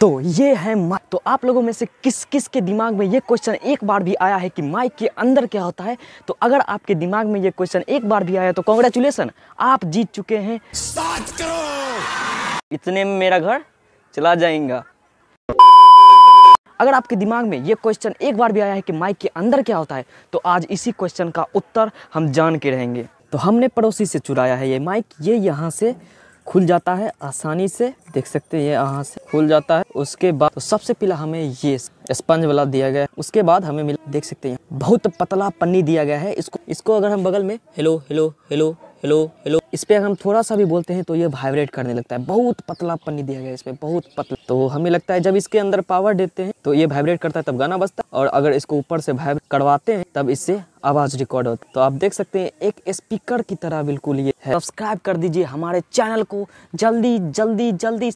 तो ये है माइक तो आप लोगों में से किस किस के दिमाग में ये क्वेश्चन एक बार भी आया है कि माइक के अंदर क्या होता है तो अगर आपके दिमाग में ये क्वेश्चन एक बार भी आया तो कॉन्ग्रेचुलेसन आप जीत चुके हैं सात करोड़ इतने में मेरा घर चला जाएगा अगर आपके दिमाग में ये क्वेश्चन एक बार भी आया है कि माइक के अंदर क्या होता है तो आज इसी क्वेश्चन का उत्तर हम जान के रहेंगे तो हमने पड़ोसी से चुराया है ये माइक ये यहाँ से खुल जाता है आसानी से देख सकते हैं ये यहाँ से खुल जाता है उसके बाद तो सबसे पहला हमें ये स्पंज वाला दिया गया है उसके बाद हमें मिल देख सकते हैं बहुत पतला पन्नी दिया गया है इसको इसको अगर हम बगल में hello hello hello hello hello इस पर अगर हम थोड़ा सा भी बोलते हैं तो ये वाइब्रेट करने लगता है बहुत पतला पन्नी दिया गया इसमें बहुत पतला तो हमें लगता है जब इसके अंदर पावर देते हैं तो ये वाइब्रेट करता है तब गाना बजता है और अगर इसको ऊपर से वाइब्रेट करवाते हैं तब इससे आवाज़ रिकॉर्ड होती है तो आप देख सकते हैं एक स्पीकर की तरह बिल्कुल ये सब्सक्राइब कर दीजिए हमारे चैनल को जल्दी जल्दी जल्दी